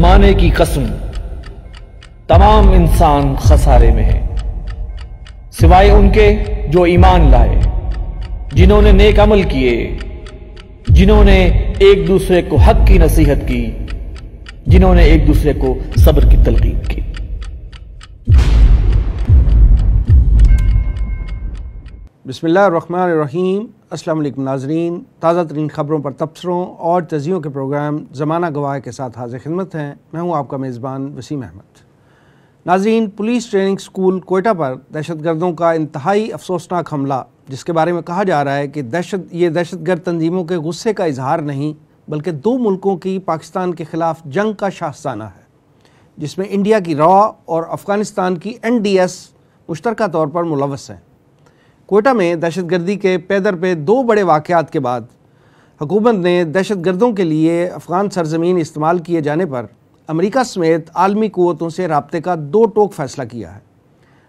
ज़माने की कसम तमाम इंसान खसारे में है सिवाय उनके जो ईमान लाए जिन्होंने नेक अमल किए जिन्होंने एक दूसरे को हक की नसीहत की जिन्होंने एक दूसरे को सब्र की तलकीन की बिस्मिल्लाह रहमान रहीम असलम नाजरीन ताज़ा तरीन ख़बरों पर तबसरों और तजियों के प्रोग्राम ज़माना गवाह के साथ हाजिर खिदमत हैं मैं हूं आपका मेज़बान वसीम अहमद नाजरीन पुलिस ट्रेनिंग स्कूल कोयटा पर दहशत गर्दों का इंतहाई अफसोसनाक हमला जिसके बारे में कहा जा रहा है कि दहशत ये दहशत गर्द तंजीमों के गुस्से का इजहार नहीं बल्कि दो मुल्कों की पाकिस्तान के ख़िलाफ़ जंग का शाहसाना है जिसमें इंडिया की रॉ और अफ़गानिस्तान की एन डी एस मुश्तर तौर पर मुलवस हैं कोयटा में दहशतगर्दी के पैदर पे दो बड़े वाक़ात के बाद हुकूमत ने दहशत गर्दों के लिए अफगान सरजमीन इस्तेमाल किए जाने पर अमरीका समेत आलमी क़वतों से रबते का दो टोक फैसला किया है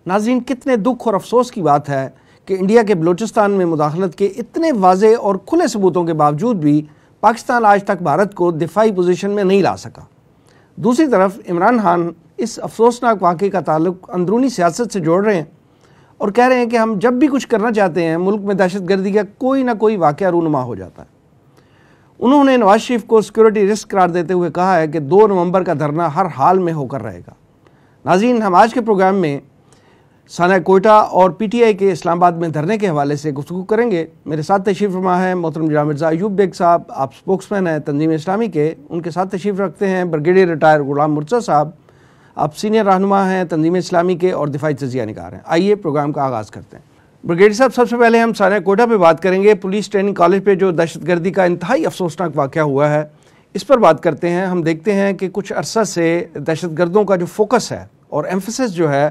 नाजीन कितने दुख और अफसोस की बात है कि इंडिया के बलूचिस्तान में मुदाखलत के इतने वाज और खुले सबूतों के बावजूद भी पाकिस्तान आज तक भारत को दिफाई पोजीशन में नहीं ला सका दूसरी तरफ इमरान खान इस अफसोसनाक वाक़े का ताल्लुक अंदरूनी सियासत से जोड़ रहे हैं और कह रहे हैं कि हम जब भी कुछ करना चाहते हैं मुल्क में दहशत गर्दी का कोई ना कोई वाक़ रूनमा हो जाता है उन्होंने नवाज शरीफ को सिक्योरिटी रिस्क करार देते हुए कहा है कि दो नवंबर का धरना हर हाल में होकर रहेगा नाजीन हम आज के प्रोग्राम में साना कोयटा और पी टी आई के इस्लामाबाद में धरने के हवाले से गुफ्तु करेंगे मेरे साथ तशरीफ रुमा है मोहतरम जरा मिर्जा अयूब बेग साहब आप स्पोक्समैन हैं तंजीम इस्लामी के उनके साथ तशरीफ रखते हैं ब्रिगेडियर रिटायर गुलाम मुर्जा साहब आप सीनियर रहनुमा हैं तंजीम इस्लामी के और दिफाई तजिया निकार हैं आइए प्रोग्राम का आगाज़ करते हैं ब्रिगेडियर साहब सबसे पहले हम सारा कोटा पे बात करेंगे पुलिस ट्रेनिंग कॉलेज पे जो दहशतगर्दी का इंतहाई अफसोसनाक वाक़ हुआ है इस पर बात करते हैं हम देखते हैं कि कुछ अरसा से दहशतगर्दों का जो फोकस है और एम्फोसिस जो है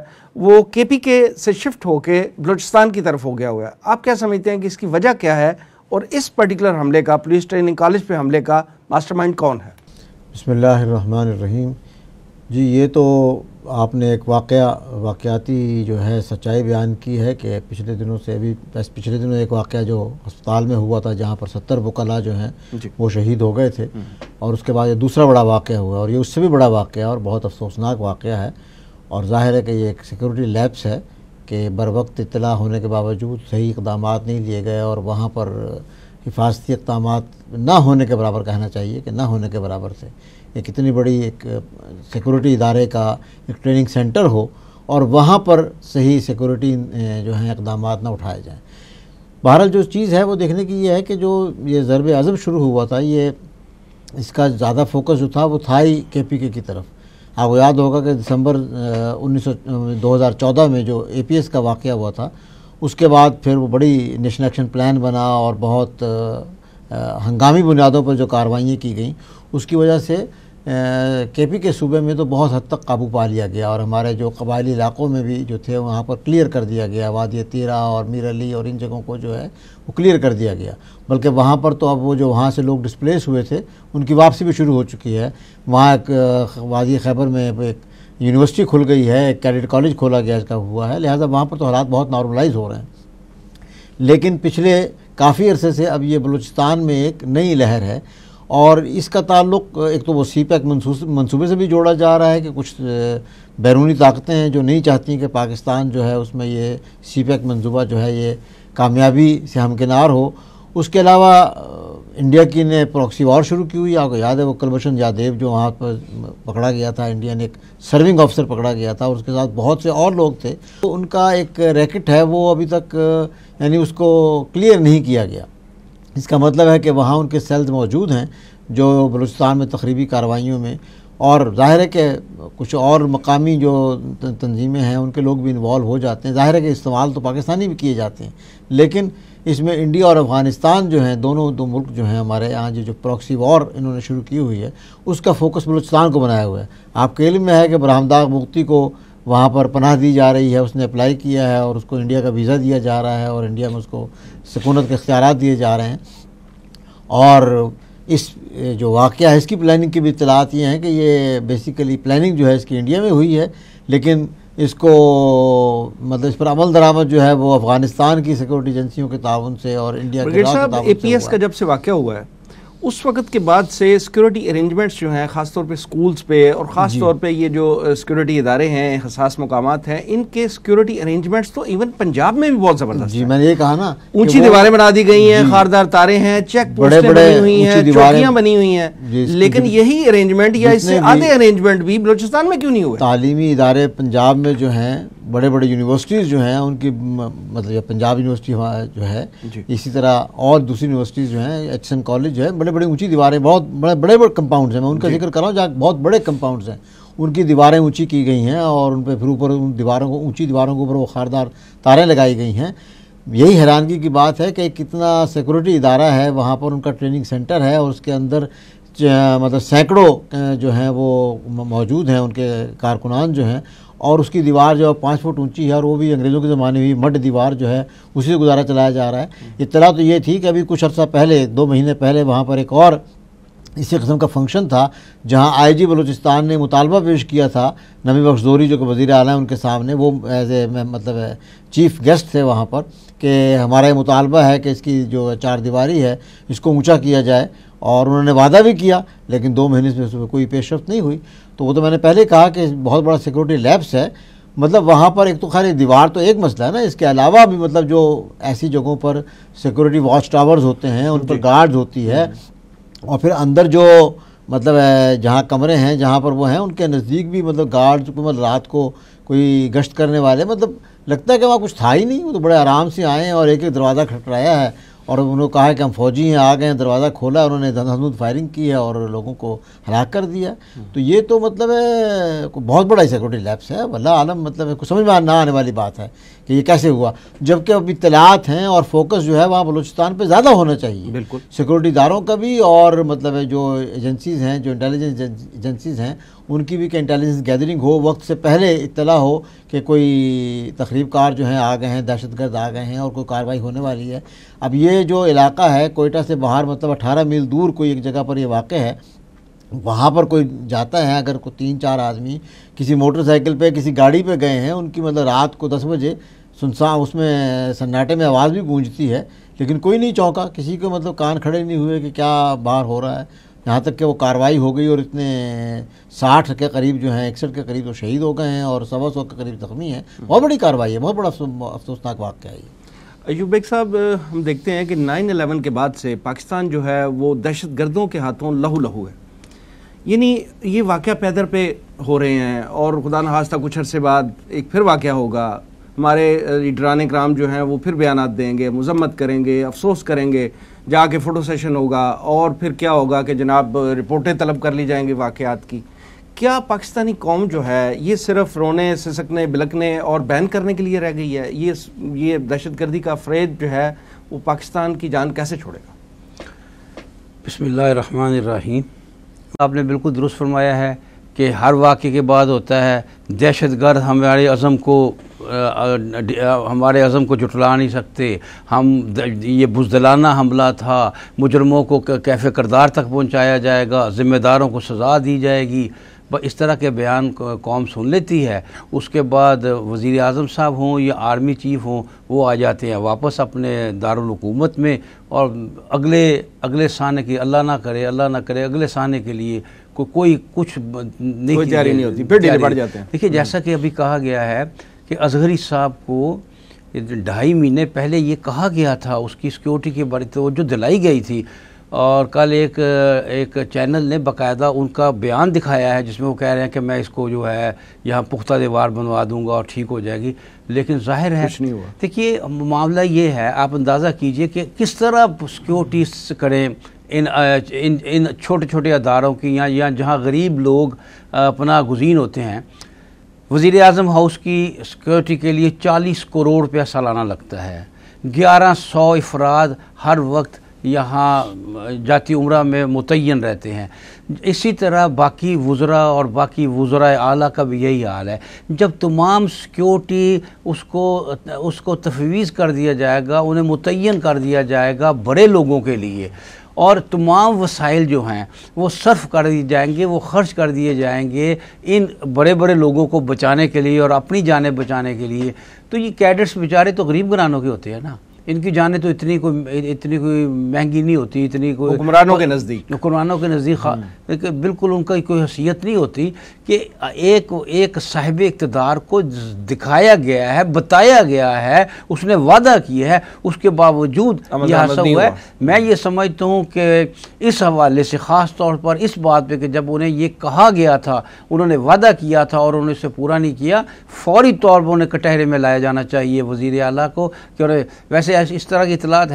वो के पी के से शिफ्ट होकर बलूचिस्तान की तरफ हो गया हुआ है आप क्या समझते हैं कि इसकी वजह क्या है और इस पर्टिकुलर हमले का पुलिस ट्रेनिंग कॉलेज पे हमले का मास्टरमाइंड कौन है बसमीम जी ये तो आपने एक वाक़ वाक़ाती जो है सच्चाई बयान की है कि पिछले दिनों से अभी पिछले दिनों एक वाक़ जो अस्पताल में हुआ था जहाँ पर सत्तर वकला जो हैं वो शहीद हो गए थे हम्म। और उसके बाद ये दूसरा बड़ा वाक़ हुआ और ये उससे भी बड़ा वाक़ और बहुत अफसोसनाक वाक़ है और जाहिर है कि ये एक सिक्योरिटी लैब्स है कि बर वक्त इतला होने के बावजूद सही इकदाम नहीं लिए गए और वहाँ पर हिफाजती इकदाम ना होने के बराबर कहना चाहिए कि ना होने के बराबर से एक कितनी बड़ी एक सिक्योरिटी इदारे का एक ट्रेनिंग सेंटर हो और वहाँ पर सही सिक्योरिटी जो है इकदाम ना उठाए जाएँ बहरहाल जो चीज़ है वो देखने की ये है कि जो ये ज़रब अज़म शुरू हुआ था ये इसका ज़्यादा फोकस जो था वो था ही के पी के की तरफ आपको याद होगा कि दिसंबर उन्नीस सौ दो हज़ार चौदह में जो ए पी एस का वाक़ हुआ था उसके बाद फिर वो बड़ी नेशनल एक्शन प्लान बना और बहुत हंगामी बुनियादों पर जो कार्रवाइयाँ की गई उसकी वजह से के पी के सूबे में तो बहुत हद तक काबू पा लिया गया और हमारे जो कबायली इलाकों में भी जो थे वहाँ पर क्लियर कर दिया गया वादी तीरा और मीर अली और इन जगहों को जो है वो क्लियर कर दिया गया बल्कि वहाँ पर तो अब वो जो वहाँ से लोग डिस्प्लेस हुए थे उनकी वापसी भी शुरू हो चुकी है वहाँ एक वादी खैबर में एक यूनिवर्सिटी खुल गई है एक कैडेट कॉलेज खोला गया इसका हुआ है लिहाजा वहाँ पर तो हालात बहुत नॉर्मलाइज हो रहे हैं लेकिन पिछले काफ़ी अरसे से अब ये बलूचिस्तान में एक नई लहर है और इसका ताल्लुक एक तो वो सी पैक मनसूबे से भी जोड़ा जा रहा है कि कुछ बैरूनी ताकतें हैं जो नहीं चाहती कि पाकिस्तान जो है उसमें ये सी पैक मनसूबा जो है ये कामयाबी से हमकिनार हो उसके अलावा इंडिया की ने प्रॉक्सी वॉर शुरू की हुई आपको याद है वो कलभूषण यादेव जो वहाँ पर पकड़ा गया था इंडिया ने एक सर्विंग ऑफिसर पकड़ा गया था और उसके साथ बहुत से और लोग थे तो उनका एक रैकेट है वो अभी तक यानी उसको क्लियर नहीं किया गया इसका मतलब है कि वहाँ उनके सेल्स मौजूद हैं जो बलूचिस्तान में तकरीबी कार्रवाई में और ज़ाहिर है कि कुछ और मकामी जो तंजीमें हैं उनके लोग भी इन्वॉल्व हो जाते हैं ज़ाहिर है कि इस्तेमाल तो पाकिस्तानी भी किए जाते हैं लेकिन इसमें इंडिया और अफगानिस्तान जो हैं दोनों दो मुल्क जो हैं हमारे यहाँ जो जो प्रॉक्सी वॉर इन्होंने शुरू की हुई है उसका फोकस बलूचिस्तान को बनाया हुआ है आपके इलम में है कि बरामदाग मुफ्ती को वहाँ पर पनाह दी जा रही है उसने अप्लाई किया है और उसको इंडिया का वीज़ा दिया जा रहा है और इंडिया में उसको सकूनत के अख्तियार दिए जा रहे हैं और इस जो वाक़ है इसकी प्लानिंग की भी इतलात ये हैं कि ये बेसिकली प्लानिंग जो है इसकी इंडिया में हुई है लेकिन इसको मतलब इस पर अमल दरामद जो है वो अफ़गानिस्तान की सिक्योरिटी एजेंसियों के ताउन से और इंडिया के ए पी एस का जब से वाक़ हुआ है उस वक्त के बाद से सिक्योरिटी अरेंजमेंट्स जो हैं ख़ासतौर पे स्कूल्स पे और ख़ास तौर पे ये जो सिक्योरिटी इदारे हैं हसास मकाम हैं इनके सिक्योरिटी अरेंजमेंट्स तो इवन पंजाब में भी बहुत ज़बरदस्त जी मैंने ये कहा ना ऊंची दीवारें बना दी गई हैं खारदार तारे हैं चेक बड़े बनी हुई हैं चौकियाँ बनी हुई हैं लेकिन यही अरेंजमेंट या इससे आधे अरेंजमेंट भी बलोचिस्तान में क्यों नहीं हुए तालीमी इदारे पंजाब में जो हैं बड़े बड़े यूनिवर्सिटीज़ जो हैं उनकी मतलब पंजाब यूनिवर्सिटी जो है इसी तरह और दूसरी यूनिवर्सिटीज़ जो हैं एच कॉलेज जो है बड़े बड़ी ऊंची दीवारें बहुत बड़े बड़े बड़े कंपाउंड्स हैं मैं उनका जिक्र कर रहा हूँ जहाँ बहुत बड़े कंपाउंड्स हैं उनकी दीवारें ऊंची की गई हैं और उन पर फिर ऊपर उन दीवारों को ऊंची दीवारों के ऊपर वो खारदार तारें लगाई गई हैं यही हैरानगी की बात है कि कितना सिक्योरिटी इदारा है वहाँ पर उनका ट्रेनिंग सेंटर है और उसके अंदर मतलब सैकड़ों जो हैं वो मौजूद हैं उनके कारकुनान जो हैं और उसकी दीवार जो है पाँच फुट ऊंची है और वो भी अंग्रेज़ों के ज़माने में मड दीवार जो है उसी से गुजारा चलाया जा रहा है इतला तो ये थी कि अभी कुछ अर्सा पहले दो महीने पहले वहाँ पर एक और इसी कस्म का फंक्शन था जहाँ आई जी बलूचिस्तान ने मुतालबा पेश किया था नबी बख्श जोरी जो कि वज़ी अल उनके सामने वो एज ए मतलब चीफ गेस्ट थे वहाँ पर कि हमारा ये मुतालबा है कि इसकी जो चार दीवारी है इसको ऊँचा किया जाए और उन्होंने वादा भी किया लेकिन दो महीने से उसमें कोई पेशरफ नहीं हुई तो वो तो मैंने पहले कहा कि बहुत बड़ा सिक्योरिटी लैब्स है मतलब वहाँ पर एक तो खाली दीवार तो एक मसला है ना इसके अलावा भी मतलब जो ऐसी जगहों पर सिक्योरिटी वॉच टावर्स होते हैं उन पर गार्ड्स होती है हम्म। और फिर अंदर जो मतलब जहाँ कमरे हैं जहाँ पर वो हैं उनके नज़दीक भी मतलब गार्ड्स मतलब रात को कोई गश्त करने वाले मतलब लगता है कि वहाँ कुछ था ही नहीं वो तो बड़े आराम से आए हैं और एक एक दरवाज़ा खटराया है और उन्होंने कहा कि हम फौजी हैं आ गए हैं दरवाज़ा खोला उन्होंने धनहजूद फायरिंग की है और लोगों को हलाक कर दिया तो ये तो मतलब है बहुत बड़ा सिक्योरिटी लैब्स है वल्ला आलम मतलब है कुछ समझ में ना आने वाली बात है कि ये कैसे हुआ जबकि अब इतलात हैं और फोकस जो है वहाँ बलूचिस्तान पर ज़्यादा होना चाहिए बिल्कुल सिक्योरिटी दारों का भी और मतलब है जो एजेंसीज़ हैं जो इंटेलिजेंस एजेंसीज़ हैं उनकी भी इंटेलिजेंस गैदरिंग हो वक्त से पहले इतला हो कि कोई तकरीबकार जो हैं आ गए हैं दहशत गर्द आ गए हैं और कोई कार्रवाई होने वाली है अब ये जो इलाका है कोयटा से बाहर मतलब अठारह मील दूर कोई एक जगह पर ये वाक़ है वहाँ पर कोई जाता है अगर कोई तीन चार आदमी किसी मोटरसाइकिल पर किसी गाड़ी पर गए हैं उनकी मतलब रात को दस बजे सुनसा उसमें सन्नाटे में आवाज़ भी गूंजती है लेकिन कोई नहीं चौंका किसी को मतलब कान खड़े नहीं हुए कि क्या बाहर हो रहा है यहाँ तक कि वो कार्रवाई हो गई और इतने साठ के करीब जो हैं इकसठ के करीब तो शहीद हो गए हैं और सवा सौ के करीब जख्मी हैं बहुत बड़ी कार्रवाई है बहुत बड़ा अफसोसनाक वाक्य है ये अयूब बेग साहब हम देखते हैं कि नाइन अलेवन के बाद से पाकिस्तान जो है वो दहशत गर्दों के हाथों लहू लहू है यानी ये वाक़ पैदर पे हो रहे हैं और खुदा नास्ता कुछ अरसे बाद एक फिर वाक़ होगा हमारे लीडरान कराम जो हैं वो फिर बयान देंगे मजम्मत करेंगे अफसोस करेंगे जाके फ़ोटो सेशन होगा और फिर क्या होगा कि जनाब रिपोर्टें तलब कर ली जाएंगी वाक़ात की क्या पाकिस्तानी कौम जो है ये सिर्फ रोने सिसकने बिलकने और बैन करने के लिए रह गई है ये ये दहशतगर्दी का फ्रेज जो है वो पाकिस्तान की जान कैसे छोड़ेगा बसमीम आपने बिल्कुल दुरुस्त फरमाया है कि हर वाक़े के बाद होता है दहशत गर्द हमारे अज़म को हमारे अज़म को जुटला नहीं सकते हम ये बुजदलाना हमला था मुजरमों को कैफे करदार तक पहुँचाया जाएगा ज़िम्मेदारों को सज़ा दी जाएगी इस तरह के बयान कौम सुन लेती है उसके बाद वज़ी अजम साहब हों या आर्मी चीफ़ हों वो आ जाते हैं वापस अपने दारकूमत में और अगले अगले साने की अल्लाह ना करे अल्लाह ना करे अगले साने के लिए को कोई कुछ नहीं कोई नहीं होती फिर डेरे बढ़ जाते हैं देखिए जैसा कि अभी कहा गया है कि अजहरी साहब को ढाई महीने पहले ये कहा गया था उसकी सिक्योरिटी के बारे तो जो दिलाई गई थी और कल एक एक चैनल ने बकायदा उनका बयान दिखाया है जिसमें वो कह रहे हैं कि मैं इसको जो है यहाँ पुख्ता दीवार बनवा दूंगा और ठीक हो जाएगी लेकिन जाहिर है नहीं हुआ देखिए मामला ये है आप अंदाज़ा कीजिए कि किस तरह सिक्योरिटी करें इन इन इन छोटे छोटे अदारों की या या जहाँ गरीब लोग अपना गुजीन होते हैं वज़ी अजम हाउस की सिक्योरिटी के लिए चालीस करोड़ रुपया सालाना लगता है ग्यारह सौ अफराद हर वक्त यहाँ जाती उम्र में मुतन रहते हैं इसी तरह बाकी वज़रा और बाकी वज़रा आला का भी यही हाल है जब तमाम सिक्योरिटी उसको उसको तफवीज़ कर दिया जाएगा उन्हें मुतन कर दिया जाएगा बड़े लोगों के लिए और तमाम वसाइल जो हैं वो सर्फ कर दिए जाएंगे वो खर्च कर दिए जाएंगे इन बड़े बड़े लोगों को बचाने के लिए और अपनी जानें बचाने के लिए तो ये कैडेट्स बेचारे तो गरीब घरानों के होते हैं ना इनकी जाने तो इतनी कोई इतनी कोई महंगी नहीं होती इतनी कोई हुक्मरानों के नज़दीक हुक्मरानों के नज़दीक हम्म। बिल्कुल उनका कोई हैसियत नहीं होती कि एक एक साहिब इकतदार को दिखाया गया है बताया गया है उसने वादा किया है उसके बावजूद यह हादसा हुआ है मैं ये समझता हूँ कि इस हवाले से ख़ास तौर पर इस बात पर कि जब उन्हें ये कहा गया था उन्होंने वादा किया था और उन्होंने इसे पूरा नहीं किया फौरी तौर पर उन्हें कटहरे में लाया जाना चाहिए वजीर अला को कि वैसे जैसे इस तरह की इतलात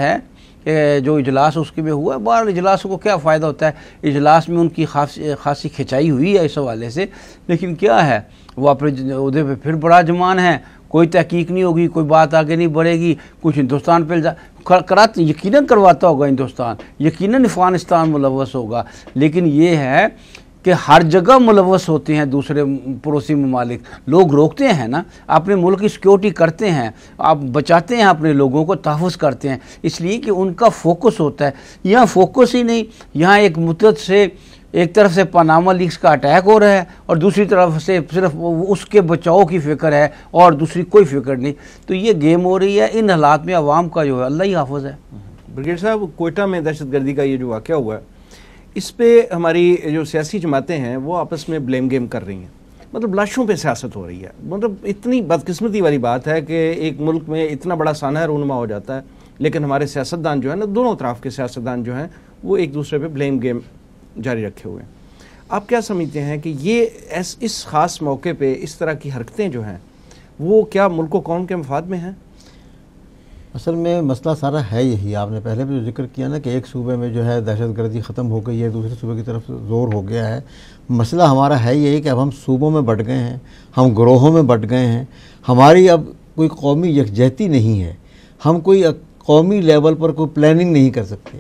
कि जो इजलास उसके में हुआ बहर इजलास को क्या फ़ायदा होता है इजलास में उनकी खासी खासी खिंचाई हुई है इस हवाले से लेकिन क्या है वो अपने उदय पर फिर बड़ा जमान है कोई तहकीक नहीं होगी कोई बात आगे नहीं बढ़ेगी कुछ हिंदुस्तान पर जा यकीन करवाता होगा हिंदुस्तान यकीन अफगानिस्तान मुलवस होगा लेकिन ये है कि हर जगह मुलवस होते हैं दूसरे पड़ोसी ममालिक लोग रोकते हैं ना अपने मुल्क की सिक्योरिटी करते हैं आप बचाते हैं अपने लोगों को तहफ़ करते हैं इसलिए कि उनका फोकस होता है यहाँ फोकस ही नहीं यहाँ एक मदत से एक तरफ से पनामा लीक्स का अटैक हो रहा है और दूसरी तरफ से सिर्फ उसके बचाव की फ़िक्र है और दूसरी कोई फ़िक्र नहीं तो ये गेम हो रही है इन हालात में आवाम का जो है अल्लाह ही हाफज है ब्रिगेड साहब कोयटा में दहशत गर्दी का ये जो वाक़ हुआ है इस पर हमारी जो सियासी जमातें हैं वो आपस में ब्लेम गेम कर रही हैं मतलब लाशों पे सियासत हो रही है मतलब इतनी बदकिस्मती वाली बात है कि एक मुल्क में इतना बड़ा साना रूनमा हो जाता है लेकिन हमारे सियासतदान जो है ना दोनों तरफ के सियासतदान जो हैं वो एक दूसरे पे ब्लेम गेम जारी रखे हुए हैं आप क्या समझते हैं कि ये इस ख़ास मौके पर इस तरह की हरकतें जो हैं वो क्या मुल्क कौन के मफाद में हैं असल में मसला सारा है यही आपने पहले भी जिक्र किया ना कि एक सूबे में जो है दहशत गर्दी ख़त्म हो गई है दूसरे सूबे की तरफ जोर हो गया है मसला हमारा है यही कि अब हम सूबों में बट गए हैं हम ग्रोहों में बट गए हैं हमारी अब कोई कौमी यकजहती नहीं है हम कोई कौमी लेवल पर कोई प्लानिंग नहीं कर सकते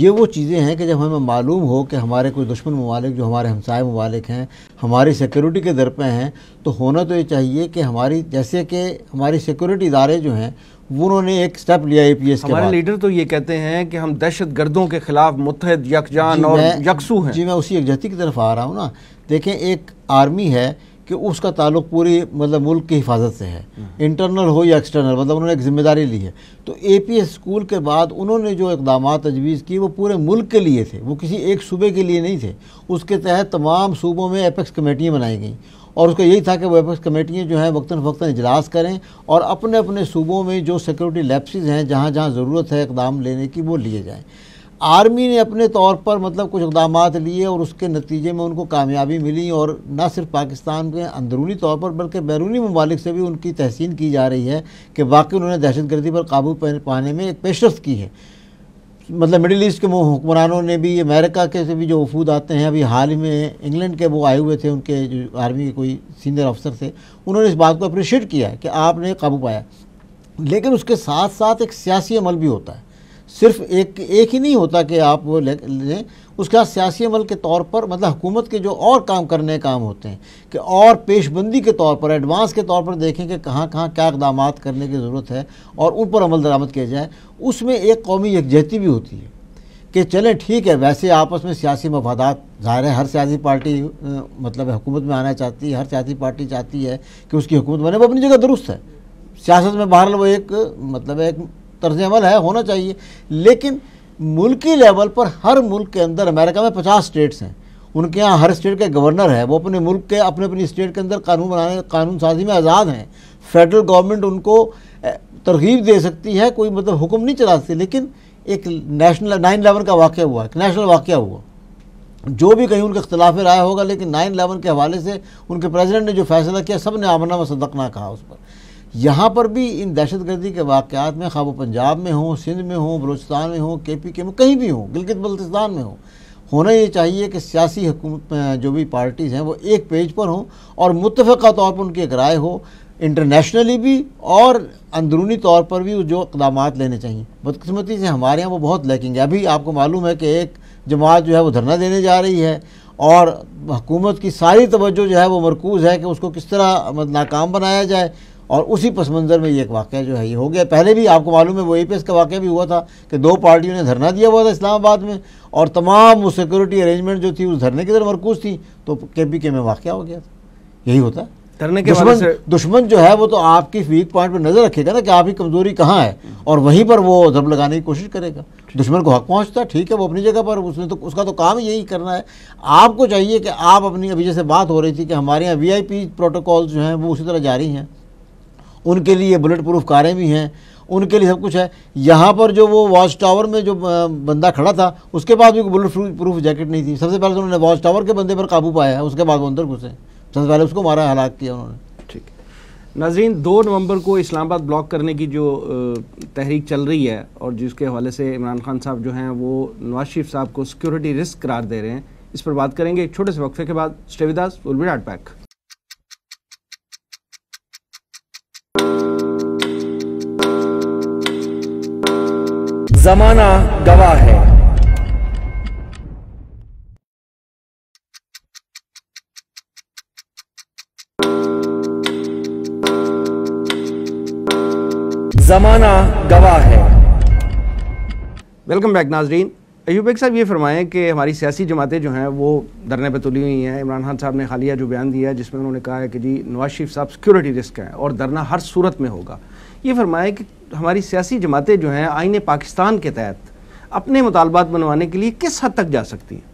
ये वो चीज़ें हैं कि जब हमें मालूम हो कि हमारे कोई दुश्मन ममालिक जो हमारे हमसाय ममालिक हैं हमारी सिक्योरिटी के दर पर हैं तो होना तो ये चाहिए कि हमारी जैसे कि हमारी सिक्योरिटी इदारे जो हैं उन्होंने एक स्टेप लिया ए पी एस हमारे लीडर तो ये कहते हैं कि हम दहशत गर्दों के खिलाफ मुतहद यकजान और यकसू हैं जी मैं उसी यकजहती की तरफ आ रहा हूँ ना देखें एक आर्मी है कि उसका ताल्लुक पूरी मतलब मुल्क की हिफाजत से है हम्म। इंटरनल हो या एक्सटर्नल मतलब उन्होंने एक जिम्मेदारी ली है तो ए पी एस स्कूल के बाद उन्होंने जो इकदाम तजवीज़ की वो पूरे मुल्क के लिए थे वो किसी एक सूबे के लिए नहीं थे उसके तहत तमाम सूबों में एपेक्स कमेटियाँ बनाई गई और उसका यही था कि वेपन्स कमेटियाँ जो हैं वक्ता फ़क्ता इजलास करें और अपने अपने सूबों में जो सिक्योरिटी लैप्सिस हैं जहाँ जहाँ ज़रूरत है इकदाम लेने की वो लिए जाएँ आर्मी ने अपने तौर पर मतलब कुछ इकदाम लिए और उसके नतीजे में उनको कामयाबी मिली और न सिर्फ पाकिस्तान के अंदरूनी तौर पर बल्कि बैरूनी ममालिक से भी उनकी तहसीन की जा रही है कि वाकई उन्होंने दहशतगर्दी पर काबू पाने में एक पेशरफ की है मतलब मिडिल ईस्ट के हुक्मरानों ने भी अमेरिका के से भी जो वफूद आते हैं अभी हाल ही में इंग्लैंड के वो आए हुए थे उनके जो आर्मी के कोई सीनियर अफसर थे उन्होंने इस बात को अप्रिशिएट किया है कि आपने काबू पाया लेकिन उसके साथ साथ एक सियासी अमल भी होता है सिर्फ एक एक ही नहीं होता कि आप वो लें ले, उसके बाद सियासी अमल के तौर पर मतलब हुकूमत के जो और काम करने काम होते हैं कि और पेशबंदी के तौर पर एडवांस के तौर पर देखें कि कहाँ कहाँ क्या इकदाम करने की ज़रूरत है और उन पर अमल दरामद किया जाए उसमें एक कौमी यकजहती भी होती है कि चलें ठीक है वैसे आपस में सियासी मफादा ज़ाहिर है हर सियासी पार्टी मतलब हुकूमत में आना चाहती है हर सियासी पार्टी चाहती है कि उसकी हुकूमत बने वो अपनी जगह दुरुस्त है सियासत में बहरहाल वो एक मतलब एक तर्ज अमल है होना चाहिए लेकिन मुल्की लेवल पर हर मुल्क के अंदर अमेरिका में पचास स्टेट्स हैं उनके यहाँ हर स्टेट के गवर्नर है वो अपने मुल्क के अपने अपनी स्टेट के अंदर कानून बनाने कानून साजी में आज़ाद हैं फेडरल गवर्नमेंट उनको तरगीब दे सकती है कोई मतलब हुक्म नहीं चला सकती लेकिन एक नेशनल नाइन एलेवन का वाक़ हुआ एक नेशनल वाक़ हुआ जो भी कहीं उनके खिलाफ राय होगा लेकिन नाइन एलेवन के हवाले से उनके प्रेजिडेंट ने जो फैसला किया सब ने आमना मसदकना कहा उस पर यहाँ पर भी इन दहशत गर्दी के वाक़ात में खबो पंजाब में हों सिंध में हों बलोचिस्तान में हों के पी के में कहीं भी हों गिलगित बल्तिस्तान में हों होना ये चाहिए कि सियासी हकूमत जो भी पार्टीज़ हैं वो एक पेज पर हों और मुतफ़ा तौर पर उनकी एक राय हो इंटरनेशनली भी और अंदरूनी तौर पर भी जो इकदाम लेने चाहिए बदकस्मती से हमारे यहाँ वो बहुत लैकिंग है अभी आपको मालूम है कि एक जमात जो है वो धरना देने जा रही है और हुकूमत की सारी तवज्जो जो है वो मरकूज़ है कि उसको किस तरह मतलब नाकाम बनाया जाए और उसी पस मंज़र में ये एक वाक़ जो है ये हो गया पहले भी आपको मालूम है वो ए पी एस का वाक़ भी हुआ था कि दो पार्टियों ने धरना दिया हुआ था इस्लामाबाद में और तमाम वो सिक्योरिटी अरेंजमेंट जो थी उस धरने की तरफ मरकूज थी तो के पी के में वाक़ हो गया था यही होता है धरने के दुश्मन दुश्मन जो है वो तो आपकी वीक पॉइंट पर नज़र रखेगा ना कि आपकी कमज़ोरी कहाँ है और वहीं पर वो जब लगाने की कोशिश करेगा दुश्मन को हक पहुँचता है ठीक है वो अपनी जगह पर उसने तो उसका तो काम यही करना है आपको चाहिए कि आप अपनी अभी जैसे बात हो रही थी कि हमारे यहाँ वी प्रोटोकॉल जो हैं वो उसी तरह जारी हैं उनके लिए बुलेट प्रूफ कारें भी हैं उनके लिए सब कुछ है यहाँ पर जो वो वॉच टावर में जो बंदा खड़ा था उसके बाद भी बुलेट प्रूफ जैकेट नहीं थी सबसे पहले तो उन्होंने वॉच टावर के बंदे पर काबू पाया है उसके बाद वो अंदर घुसे सबसे पहले उसको मारा हलाक किया उन्होंने ठीक नाजरीन दो नवंबर को इस्लामाबाद ब्लॉक करने की जो तहरीक चल रही है और जिसके हवाले से इमरान खान साहब जो हैं वो नवाज शरीफ साहब को सिक्योरिटी रिस्क करार दे रहे हैं इस पर बात करेंगे एक छोटे से वक्फे के बाद स्टेविदास उर्बिडाट पैक जमाना गवाह है जमाना गवाह है वेलकम बैक नाजरीन अयूब बेग साहब ये फरमाएं कि हमारी सियासी जमातें जो हैं वो धरने पर तुली हुई हैं इमरान खान साहब ने हालिया जो बयान दिया है जिसमें उन्होंने कहा है कि जी नवाज शरीफ साहब सिक्योरिटी रिस्क है और धरना हर सूरत में होगा ये फरमाया कि हमारी सियासी जमातें जो हैं आइन पाकिस्तान के तहत अपने मुतालबात बनवाने के लिए किस हद तक जा सकती हैं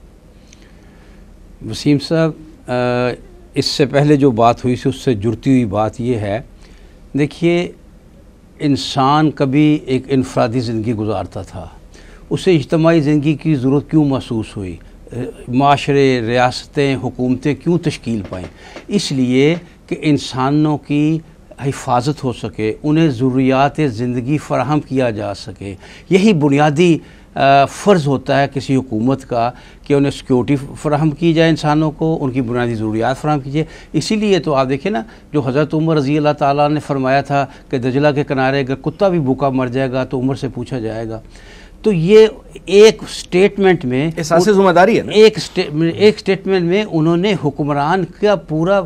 वसीम साहब इससे पहले जो बात हुई थी उससे जुड़ती हुई बात यह है देखिए इंसान कभी एक इनफरादी ज़िंदगी गुजारता था उसे इजतमाही ज़िंदगी की ज़रूरत क्यों महसूस हुई माशरे रियासतें हुकूमतें क्यों तश्कील पाएँ इसलिए कि इंसानों की हिफाजत हो सके उन्हें ज़रूरियात ज़िंदगी फ़राहम किया जा सके यही बुनियादी फ़र्ज़ होता है किसी हुकूमत का कि उन्हें सिक्योरिटी फ़राहम की जाए इंसानों को उनकी बुनियादी ज़रूरियात फ़राहम की जाए इसीलिए तो आप देखें ना जो हज़रत उमर रज़ी अल्लाह ताली ने फरमाया था कि दजला के किनारे अगर कुत्ता भी भूखा मर जाएगा तो उमर से पूछा जाएगा तो ये एक स्टेटमेंट में जिम्मेदारी है एक स्टे, एक स्टेटमेंट में उन्होंने हुक्मरान का पूरा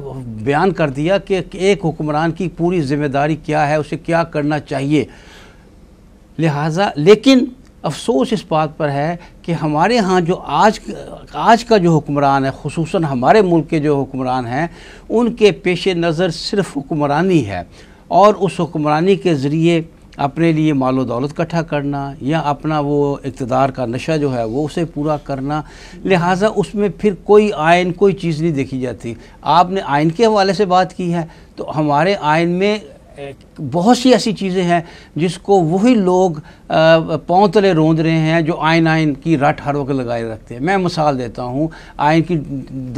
बयान कर दिया कि एक हुक्मरान की पूरी जिम्मेदारी क्या है उसे क्या करना चाहिए लिहाजा लेकिन अफसोस इस बात पर है कि हमारे यहाँ जो आज आज का जो हुक्मरान है खसूस हमारे मुल्क के जो हुक्मरान हैं उनके पेश नज़र सिर्फ हुक्मरानी है और उस हुक्मरानी के ज़रिए अपने लिए मालो दौलत इकट्ठा करना या अपना वो इकतदार का नशा जो है वो उसे पूरा करना लिहाजा उसमें फिर कोई आयन कोई चीज़ नहीं देखी जाती आपने आयन के हवाले से बात की है तो हमारे आयन में बहुत सी ऐसी चीज़ें हैं जिसको वही लोग पौतले रोंद रहे हैं जो आयन आयन की रट हर वक्त लगाए रखते हैं मैं मिसाल देता हूँ आयन की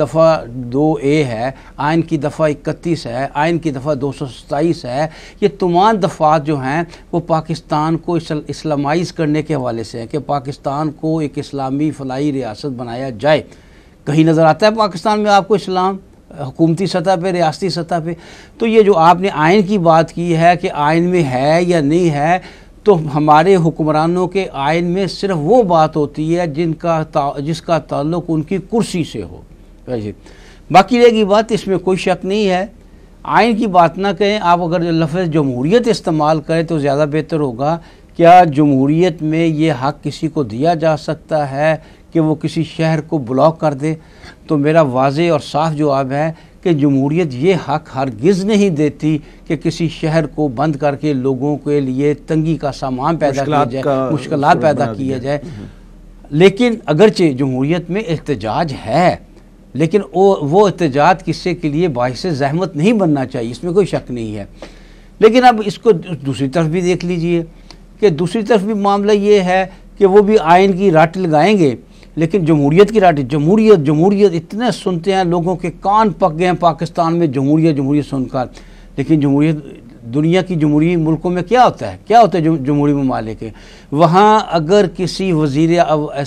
दफ़ा दो ए है आयन की दफ़ा इकतीस है आयन की दफ़ा दो सौ सत्ताईस है ये तमाम दफ़ात जो हैं वो पाकिस्तान को इस्लामाइज करने के हवाले से है कि पाकिस्तान को एक इस्लामी फलाही रियासत बनाया जाए कहीं नज़र आता है पाकिस्तान में आपको इस्लाम हुकूमती सतह पे रियासती सतह पे तो ये जो आपने आयन की बात की है कि आयन में है या नहीं है तो हमारे हुक्मरानों के आयन में सिर्फ वो बात होती है जिनका जिसका ताल्लुक उनकी कुर्सी से हो बाकी रहेगी बात इसमें कोई शक नहीं है आयन की बात ना कहें आप अगर लफ्ज़ जमहूरीत इस्तेमाल करें तो ज़्यादा बेहतर होगा क्या जमहूरीत में ये हक किसी को दिया जा सकता है कि वो किसी शहर को ब्लॉक कर दे तो मेरा वाज और साफ जवाब है कि जमहूरीत ये हक हर गिज़ नहीं देती कि किसी शहर को बंद करके लोगों के लिए तंगी का सामान पैदा किया जाए मुश्किल पैदा किया जाए हम्म। लेकिन अगरचे जमहूरीत में एहतजाज है लेकिन वो वो एहतजाज किसी के लिए बाहिस जहमत नहीं बनना चाहिए इसमें कोई शक नहीं है लेकिन अब इसको दूसरी तरफ भी देख लीजिए कि दूसरी तरफ भी मामला ये है कि वो भी आयन की राट लगाएंगे लेकिन जमहूरीत की राटी जमहूरीत जमहूरीत इतने सुनते हैं लोगों के कान पक गए हैं पाकिस्तान में जमहूरीत जमहूरीत सुनकर लेकिन जमहूरीत दुनिया की जमहूरी मुल्कों में क्या होता है क्या होता है जमहूरी ममालिक वहाँ अगर किसी वजीर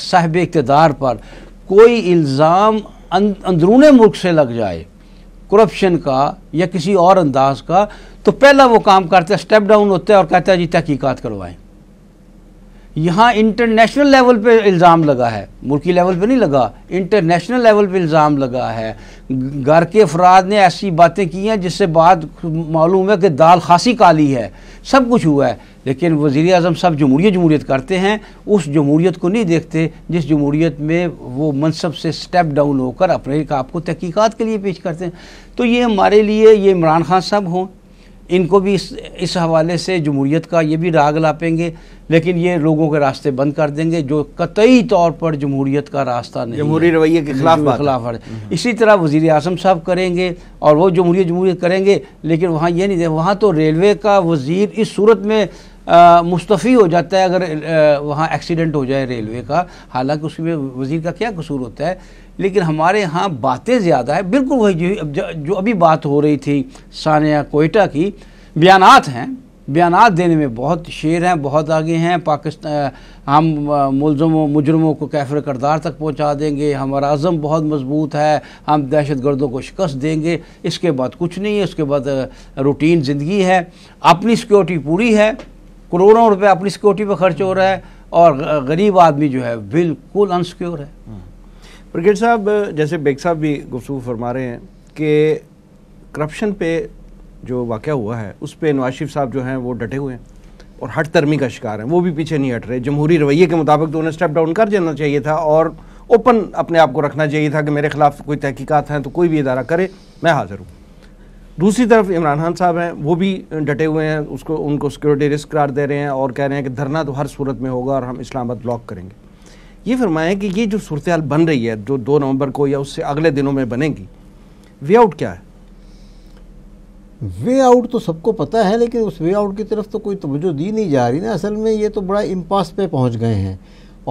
साहब इकतदार पर कोई इल्ज़ाम अं-, अंदरून मुल्क से लग जाए करप्शन का या किसी और अंदाज का तो पहला वो काम करता है स्टेप डाउन होता है और कहता है जी तहकीकात करवाएं यहाँ इंटरनेशनल लेवल पे इल्ज़ाम लगा है मुल्की लेवल पे नहीं लगा इंटरनेशनल लेवल पे इल्ज़ाम लगा है घर के अफराद ने ऐसी बातें की हैं जिससे बात मालूम है कि दाल खासी काली है सब कुछ हुआ है लेकिन वज़ी अजम सब जमहूरियत जमूरीत करते हैं उस जमूरीत को नहीं देखते जिस जमहूरीत में वो मनसब से स्टेप डाउन होकर अपने आप को तहकीक़ात के लिए पेश करते हैं तो ये हमारे लिए ये इमरान खान साहब हों इनको भी इस इस हवाले से जमहूरीत का ये भी राग लापेंगे लेकिन ये लोगों के रास्ते बंद कर देंगे जो कतई तौर पर जमहूरीत का रास्ता नहीं जमहूरी रवैये के खिलाफ खिलाफ है हम्म, हम्म। इसी तरह वजीर अजम साहब करेंगे और वो जमहूरीत जमहूरीत करेंगे लेकिन वहाँ ये नहीं वहाँ तो रेलवे का वजीर इस सूरत में मुस्तफ़ी हो जाता है अगर वहाँ एक्सीडेंट हो जाए रेलवे का हालांकि उसमें वजीर का क्या कसूर होता है लेकिन हमारे यहाँ बातें ज़्यादा है बिल्कुल वही जो जो अभी बात हो रही थी सानिया कोयटा की बयानात हैं बयानात देने में बहुत शेर हैं बहुत आगे हैं पाकिस्तान हम मुलजमों मुजरमों को कैफर करदार तक पहुँचा देंगे हमारा अज़म बहुत मजबूत है हम दहशत गर्दों को शिकस्त देंगे इसके बाद कुछ नहीं है उसके बाद रूटीन ज़िंदगी है अपनी सिक्योरिटी पूरी है करोड़ों रुपये अपनी सिक्योरिटी पर खर्च हो रहा है और गरीब आदमी जो है बिल्कुल अनसिक्योर है हम्म। ब्रिगेड साहब जैसे बेग साहब भी गुफ्तु फरमा रहे हैं कि करप्शन पे जो वाक़ हुआ है उस पर नवाज साहब जो हैं वो डटे हुए हैं और हट तरमी का शिकार हैं वो भी पीछे नहीं हट रहे जमहूरी रवैये के मुताबिक तो उन्हें स्टेप डाउन कर देना चाहिए था और ओपन अपने आप को रखना चाहिए था कि मेरे खिलाफ कोई तहकीकत हैं तो कोई भी इदारा करे मैं हाजिर हूँ दूसरी तरफ इमरान खान साहब हैं वो भी डटे हुए हैं उसको उनको सिक्योरिटी रिस्क करार दे रहे हैं और कह रहे हैं कि धरना तो हर सूरत में होगा और हम इस्लामाबाद ब्लॉक करेंगे ये फरमाएं कि ये जो सूरत बन रही है जो दो नवंबर को या उससे अगले दिनों में बनेगी वे आउट क्या है वे आउट तो सबको पता है लेकिन उस वे आउट की तरफ तो कोई तोज्जो दी नहीं जा रही ना असल में ये तो बड़ा इम्पास पे पहुंच गए हैं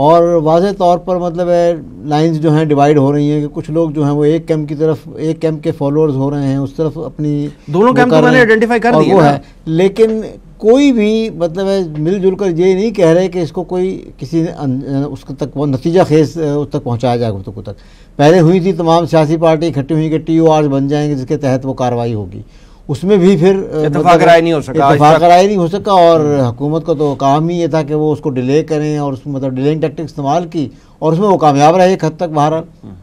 और वाजह तौर पर मतलब है लाइंस जो हैं डिवाइड हो रही हैं कि कुछ लोग जो हैं वो एक कैम्प की तरफ एक कैम्प के फॉलोअर्स हो रहे हैं उस तरफ अपनी दोनों कैम्प को तो मैंने आइडेंटिफाई कर दिया है लेकिन कोई भी मतलब है मिलजुल कर ये नहीं कह रहे कि इसको कोई किसी ने उसको तक वो नतीजा खेज उस तक पहुँचाया जाए गुफ्तु तक पहले हुई थी तमाम सियासी पार्टी इकट्ठी हुई कि टी ओ आर बन जाएंगे जिसके तहत वो कार्रवाई होगी उसमें भी फिर इतफाक मतलब नहीं हो सका नहीं हो सका और हम्म। हुकूमत का तो काम ही ये था कि वो उसको डिले करें और उसमें मतलब डिलेइंग टेक्टिक इस्तेमाल की और उसमें वो कामयाब रहे एक हद तक बहरहाल हम्म।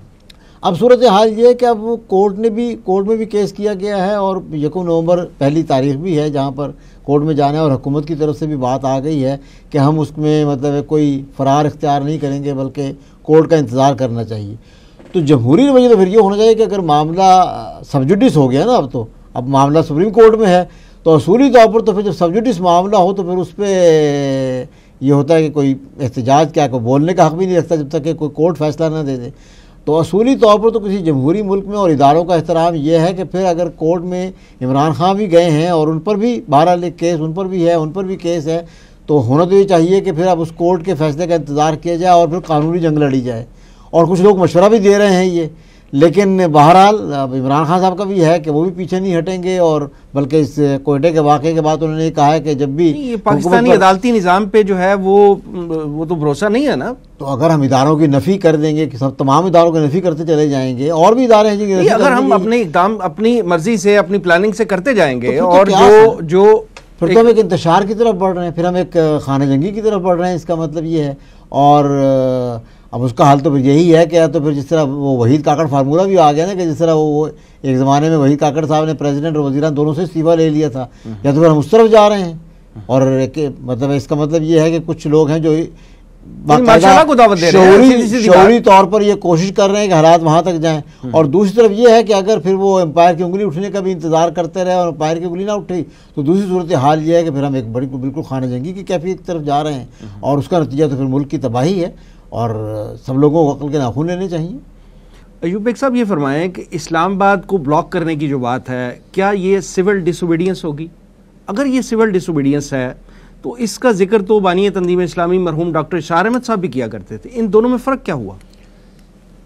अब सूरत हाल ये है कि अब कोर्ट ने भी कोर्ट में भी केस किया गया है और यकम नवंबर पहली तारीख भी है जहाँ पर कोर्ट में जाना है और हुकूमत की तरफ से भी बात आ गई है कि हम उसमें मतलब कोई फ़रार इख्तियार नहीं करेंगे बल्कि कोर्ट का इंतज़ार करना चाहिए तो जमहूरी वजह तो फिर ये होना चाहिए कि अगर मामला सबजुडिस हो गया ना अब तो अब मामला सुप्रीम कोर्ट में है तो असूली तौर पर तो फिर जब सबजुडिस मामला हो तो फिर उस पर यह होता है कि कोई एहतजाज क्या कोई बोलने का हक भी नहीं रखता जब तक कि कोई कोर्ट फैसला ना दे दे तो असूली तौर पर तो किसी जमहूरी मुल्क में और इदारों का एहतराम यह है कि फिर अगर कोर्ट में इमरान खान भी गए हैं और उन पर भी बारह केस उन पर भी है उन पर भी केस है तो होना तो ये चाहिए कि फिर अब उस कोर्ट के फैसले का इंतज़ार किया जाए और फिर कानूनी जंग लड़ी जाए और कुछ लोग मशवरा भी दे रहे हैं ये लेकिन बहरहाल अब इमरान खान साहब का भी है कि वो भी पीछे नहीं हटेंगे और बल्कि इस कोयटे के वाक़े के बाद उन्होंने कहा है कि जब भी ये पाकिस्तानी अदालती निज़ाम पे जो है वो वो तो भरोसा नहीं है ना तो अगर हम इदारों की नफ़ी कर देंगे कि सब तमाम इदारों की नफ़ी करते चले जाएंगे और भी इदारे हैं जिनके अगर हम अपने इकदाम अपनी मर्जी से अपनी प्लानिंग से करते जाएंगे तो तो और जो जो फिर तो हम एक इंतशार की तरफ बढ़ रहे हैं फिर हम एक खाना जंगी की तरफ बढ़ रहे हैं इसका मतलब ये है और अब उसका हाल तो फिर यही है कि तो फिर जिस तरह वो वहीद काकड़ फार्मूला भी आ गया ना कि जिस तरह वो एक ज़माने में वहीद काकड़ साहब ने प्रेसिडेंट और वजीरा दोनों से इस्तीफा ले लिया था या तो फिर हम उस तरफ जा रहे हैं और मतलब इसका मतलब ये है कि कुछ लोग हैं जो शौरी तौर पर यह कोशिश कर रहे हैं कि हालात वहाँ तक जाएँ हम्म। और दूसरी तरफ ये है कि अगर फिर वो एम्पायर की उंगली उठने का भी इंतजार करते रहे और एम्पायर की उंगली ना उठी तो दूसरी सूरत हाल यह है कि फिर हम एक बड़ी बिल्कुल खाने जंगी की कैफी की तरफ जा रहे हैं हम्म। और उसका नतीजा तो फिर मुल्क की तबाही है और सब लोगों को अकल के नाखून लेने चाहिए अयूब बेग साहब ये फरमाएं कि इस्लामाबाद को ब्लॉक करने की जो बात है क्या ये सिविल डिसोबीडियंस होगी अगर ये सिविल डिसोबीडियंस है तो इसका जिक्र तो बानिय तंजीम इस्लामी मरहूम डॉक्टर शार अहमद साहब भी किया करते थे इन दोनों में फ़र्क क्या हुआ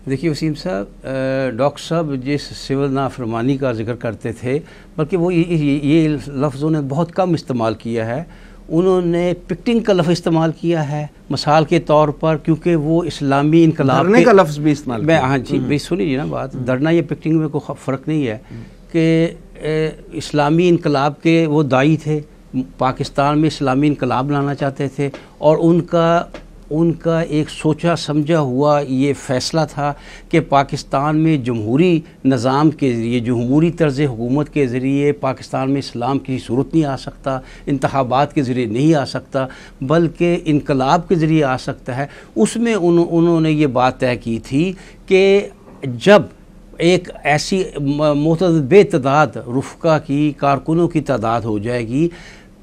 देखिए वसीम साहब डॉक्टर साहब जिस सिविल नाफरमानी का जिक्र करते थे बल्कि वो ये ये, ये लफ्ज़ बहुत कम इस्तेमाल किया है उन्होंने पिक्टिंग का लफ्ज़ इस्तेमाल किया है मिसाल के तौर पर क्योंकि वो इस्लामी इनकलाब का लफ्ज़ भी इस्तेमाल मैं हाँ जी हम्म। भाई सुनिए ना बात हम्म। धरना या पिक्टिंग में कोई फ़र्क नहीं है हम्म। कि इस्लामी इनकलाब के वो दाई थे पाकिस्तान में इस्लामी इनकलाब लाना चाहते थे और उनका उनका एक सोचा समझा हुआ ये फ़ैसला था कि पाकिस्तान में जमहूरी निज़ाम के ज़रिए जमहूरी तर्ज़ हुकूमत के ज़रिए पाकिस्तान में इस्लाम की सूरत नहीं आ सकता इंतबात के ज़रिए नहीं आ सकता बल्कि इनकलाब के ज़रिए आ सकता है उसमें उन, उन्होंने ये बात तय की थी कि जब एक ऐसी मोहतद बेतदाद रुफ़ा की कारकुनों की तादाद हो जाएगी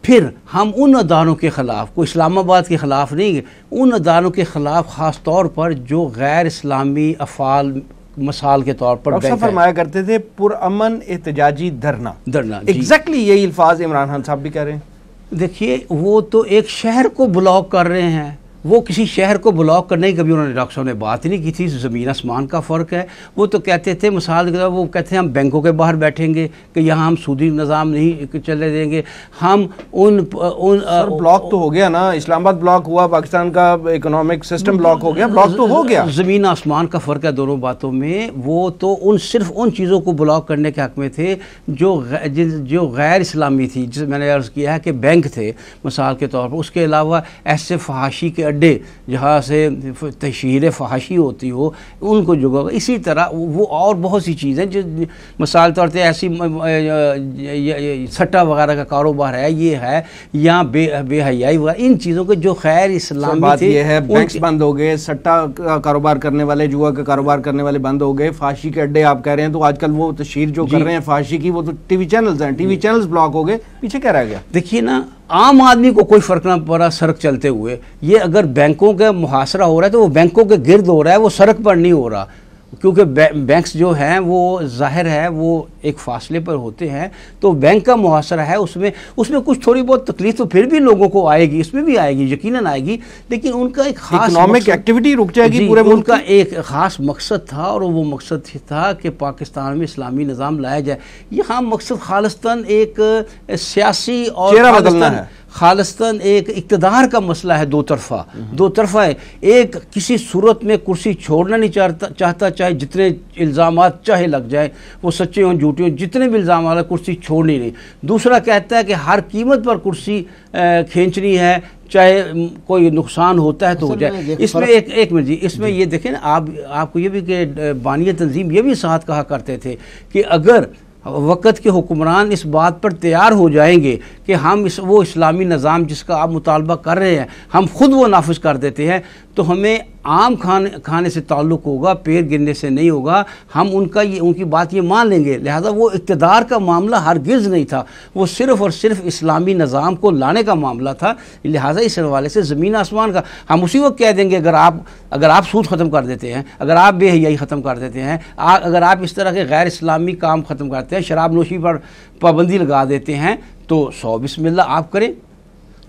फिर हम उन अदारों के ख़िलाफ़ को इस्लामाबाद के ख़िलाफ़ नहीं उन अदारों के ख़िलाफ़ ख़ास तौर पर जो गैर इस्लामी अफ़ाल मिसाल के तौर पर फरमाया करते थे पुरमन एहतजाजी धरना धरना एग्जैक्टली यही अल्फाज इमरान खान साहब भी कह रहे हैं देखिए वो तो एक शहर को ब्लॉक कर रहे हैं वो किसी शहर को ब्लॉक करने की कभी उन्होंने डॉक्टर साहब ने बात नहीं की थी ज़मीन आसमान का फ़र्क है वो तो कहते थे मिसाल के तौर वो कहते हैं हम बैंकों के बाहर बैठेंगे कि यहाँ हम सूदी निज़ाम नहीं चले देंगे हम उन उन सर, ब्लॉक तो हो गया ना इस्लामाबाद ब्लॉक हुआ पाकिस्तान का इकोनॉमिक सिस्टम ब्लॉक हो गया ब्लॉक तो हो गया ज़मीन आसमान का फ़र्क है दोनों बातों में वो तो उन सिर्फ उन चीज़ों को ब्लॉक करने के हक में थे जो जो गैर इस्लामी थी जिस मैंने अर्ज़ किया है कि बैंक थे मिसाल के तौर पर उसके अलावा ऐसे फहाशी के अड्डे जहाँ से तशहर फहाशी होती हो उनको जगह इसी तरह वो और बहुत सी चीज़ें जो मिसाल तौर पर ऐसी सट्टा वगैरह का कारोबार है ये है या बे बेहयाई वगैरह इन चीज़ों के जो खैर इस्लाम बात ये है बैंक्स बंद हो गए सट्टा का कारोबार करने वाले जुआ का कारोबार करने वाले बंद हो गए फाशी के अड्डे आप कह रहे हैं तो आजकल वो तशहर जो कर रहे हैं फाशी की वो तो वी चैनल्स हैं वी चैनल्स ब्लॉक हो गए पीछे क्या रह गया देखिए ना आम आदमी को कोई फ़र्क ना पड़ा सड़क चलते हुए ये अगर बैंकों का मुहासरा हो रहा है तो वो बैंकों के गिर्द हो रहा है वो सड़क पर नहीं हो रहा क्योंकि बैंक्स जो हैं वो जाहिर है वो एक फासले पर होते हैं तो बैंक का मुहासरा है उसमें उसमें कुछ थोड़ी बहुत तकलीफ तो फिर भी लोगों को आएगी इसमें भी आएगी यकीन आएगी लेकिन उनका एक खास इकोनॉमिक एक्टिविटी रुक जाएगी पूरे उनका एक खास मकसद था और वो मकसद था कि पाकिस्तान में इस्लामी निज़ाम लाया जाए यहाँ मकसद खालस्तन एक सियासी और खालस्तन एक इकतदार का मसला है दो तरफा हम्म। दो तरफा है एक किसी सूरत में कुर्सी छोड़ना नहीं चाहता चाहता चाहे जितने इल्ज़ाम चाहे लग जाए वो सच्चे हों जो झूठे जितने भी इल्ज़ाम आ रहे कुर्सी छोड़नी नहीं दूसरा कहता है कि हर कीमत पर कुर्सी खींचनी है चाहे कोई नुकसान होता है तो हो जाए इसमें एक एक मिनट जी इसमें ये देखें ना आप आपको ये भी कि बानिय तंजीम ये भी साथ कहा करते थे कि अगर वक़्त के हुक्मरान इस बात पर तैयार हो जाएंगे कि हम इस वो इस्लामी निज़ाम जिसका आप मुतालबा कर रहे हैं हम खुद वो नाफज कर देते हैं तो हमें आम खाने खाने से ताल्लुक़ होगा पेड़ गिरने से नहीं होगा हम उनका ये उनकी बात ये मान लेंगे लिहाजा वो इकतदार का मामला हर गिर्ज नहीं था वो सिर्फ़ और सिर्फ इस्लामी निज़ाम को लाने का मामला था लिहाजा इस हवाले से ज़मीन आसमान का हम उसी वक्त कह देंगे अगर आप अगर आप सूद ख़त्म कर देते हैं अगर आप बेहयाई ख़त्म कर देते हैं आ, अगर आप इस तरह के गैर इस्लामी काम ख़त्म करते हैं शराब नोशी पर पाबंदी लगा देते हैं तो सौ बिस्मिल्ला आप करें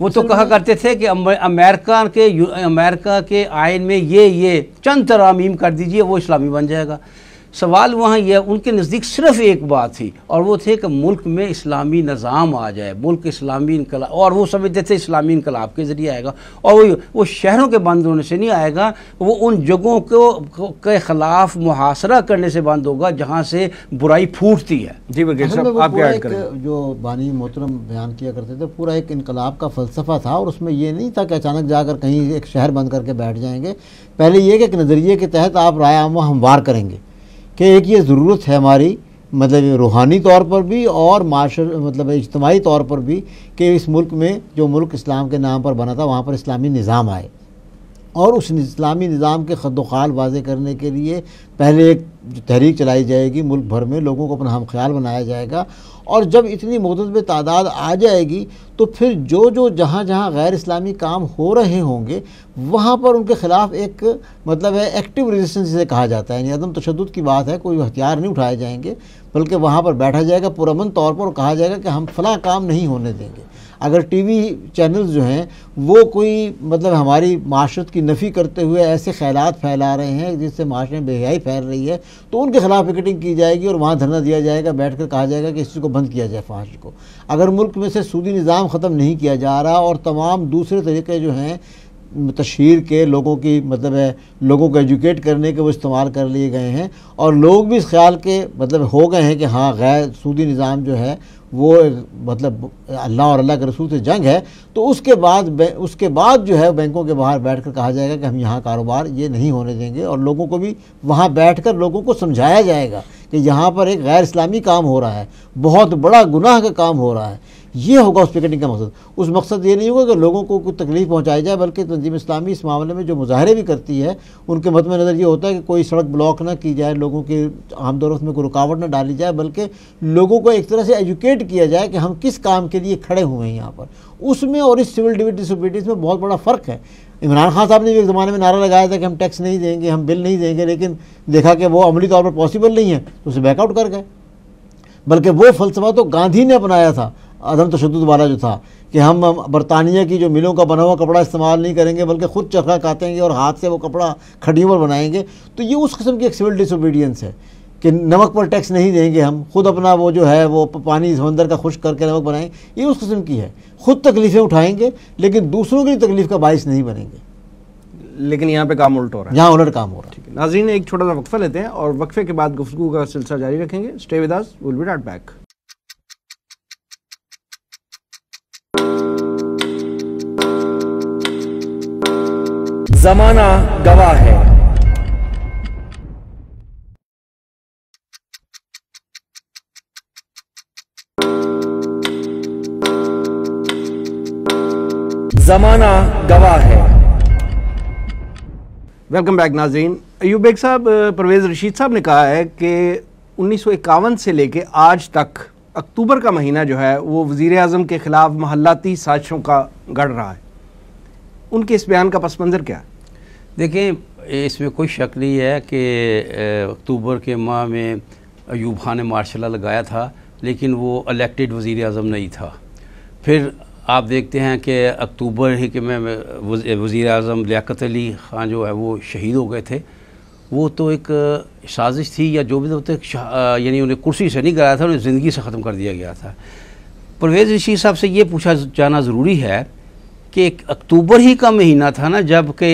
वो तो कहा करते थे कि अमेरिका के अमेरिका के आयन में ये ये चंद तरामीम कर दीजिए वो इस्लामी बन जाएगा सवाल वहाँ यह उनके नज़दीक सिर्फ एक बात थी और वो थे कि मुल्क में इस्लामी निज़ाम आ जाए मुल्क इस्लामी इनकला और वो समझते थे इस्लामी इनकलाब के ज़रिए आएगा और वो वो शहरों के बंद होने से नहीं आएगा वो उन जगहों को के ख़िलाफ़ मुहासरा करने से बंद होगा जहाँ से बुराई फूटती है जी वकील मतलब साहब आप क्या करें जो बानी मोहतरम बयान किया करते थे पूरा एक इनकलाब का फ़लसफ़ा था और उसमें यह नहीं था कि अचानक जाकर कहीं एक शहर बंद करके बैठ जाएंगे पहले ये कि एक नज़रिए के तहत आप राय आम हमवार करेंगे कि एक ये ज़रूरत है हमारी मतलब रूहानी तौर पर भी और माशर मतलब इज्तमाही तौर पर भी कि इस मुल्क में जो मुल्क इस्लाम के नाम पर बना था वहाँ पर इस्लामी निज़ाम आए और उस इस्लामी निज़ाम के खदोखाल वाज़े करने के लिए पहले एक तहरीक चलाई जाएगी मुल्क भर में लोगों को अपना हम ख्याल बनाया जाएगा और जब इतनी मदद में तादाद आ जाएगी तो फिर जो जो जहाँ जहाँ गैर इस्लामी काम हो रहे होंगे वहाँ पर उनके ख़िलाफ़ एक मतलब है एक्टिव रेजिस्टेंस जिसे कहा जाता है यानी तशद की बात है कोई हथियार नहीं उठाए जाएंगे बल्कि वहाँ पर बैठा जाएगा पुरमन तौर पर कहा जाएगा कि हम फला काम नहीं होने देंगे अगर टीवी चैनल जो हैं वो कोई मतलब हमारी माशरत की नफ़ी करते हुए ऐसे ख्याल फैला रहे हैं जिससे माशरे में बेहियाई फैल रही है तो उनके ख़िलाफ़ पिकेटिंग की जाएगी और वहाँ धरना दिया जाएगा बैठ कर कहा जाएगा कि इस चीज़ को बंद किया जाए फाश को अगर मुल्क में से सूदी निज़ाम ख़त्म नहीं किया जा रहा और तमाम दूसरे तरीके जो हैं तशहर के लोगों की मतलब है लोगों को एजुकेट करने के वो इस्तेमाल कर लिए गए हैं और लोग भी इस ख्याल के मतलब हो गए हैं कि हाँ गैर सूदी निज़ाम जो है वो मतलब अल्लाह और अल्लाह के रसूल से जंग है तो उसके बाद उसके बाद जो है बैंकों के बाहर बैठकर कहा जाएगा कि हम यहाँ कारोबार ये नहीं होने देंगे और लोगों को भी वहाँ बैठकर लोगों को समझाया जाएगा कि यहाँ पर एक गैर इस्लामी काम हो रहा है बहुत बड़ा गुनाह का काम हो रहा है ये होगा उस पिकेटिंग का मकसद उस मकसद ये नहीं होगा कि लोगों को कोई तकलीफ पहुँचाई जाए बल्कि तंजीम इस्लामी इस मामले में जो मुजाहरे भी करती है उनके मत में नज़र ये होता है कि कोई सड़क ब्लॉक ना की जाए लोगों के आमदोरफ़्त में कोई रुकावट ना डाली जाए बल्कि लोगों को एक तरह से एजुकेट किया जाए कि हम किस काम के लिए खड़े हुए हैं यहाँ पर उसमें और इस सिविल डिसबिलिटीज़ में बहुत बड़ा फ़र्क है इमरान खान साहब ने भी एक ज़माने में नारा लगाया था कि हम टैक्स नहीं देंगे हम बिल नहीं देंगे लेकिन देखा कि वो अमली तौर पर पॉसिबल नहीं है तो उसे बैकआउट कर गए बल्कि वो फलसफा तो गांधी ने अपनाया था अदम तशद वाला जो था कि हम बरतानिया की जो मिलों का बना हुआ कपड़ा इस्तेमाल नहीं करेंगे बल्कि खुद चरखा काटेंगे और हाथ से वो कपड़ा खड़ी पर बनाएंगे तो ये उस किस्म की एक सिविल डिसोबीडियंस है कि नमक पर टैक्स नहीं देंगे हम खुद अपना वो जो है वो पानी समंदर का खुश करके नमक बनाएंगे ये उस किस्म की है खुद तकलीफ़ें उठाएंगे लेकिन दूसरों की तकलीफ का बायस नहीं बनेंगे लेकिन यहाँ पे काम उल्ट हो रहा है यहाँ उलट काम हो रहा है ठीक है नाजीन एक छोटा सा वक्फा लेते हैं और वक्फे के बाद गुफ्तु का सिलसिला जारी रखेंगे stay with us will be back जमाना गवाह है जमाना गवाह है वेलकम बैक नाजीन अयूबेग साहब परवेज़ रशीद साहब ने कहा है कि उन्नीस से लेके आज तक अक्टूबर का महीना जो है वो वज़ी अजम के ख़िलाफ़ महलाती साजिशों का गढ़ रहा है उनके इस बयान का पस मंज़र क्या है देखें इसमें कोई शक नहीं है कि अक्टूबर के माह में अयूब खान ने मार्शल लगाया था लेकिन वो अलेक्टेड वज़ी अजम नहीं था फिर आप देखते हैं कि अक्टूबर ही के में वज़ी अजम लियात अली ख़ान जो है वो शहीद हो गए थे वो तो एक साजिश थी या जो भी तो, एक यानी उन्हें कुर्सी से नहीं गया था उन्हें ज़िंदगी से ख़त्म कर दिया गया था परवेज़ ऋषि साहब से ये पूछा जाना ज़रूरी है कि एक अक्टूबर ही का महीना था ना जब के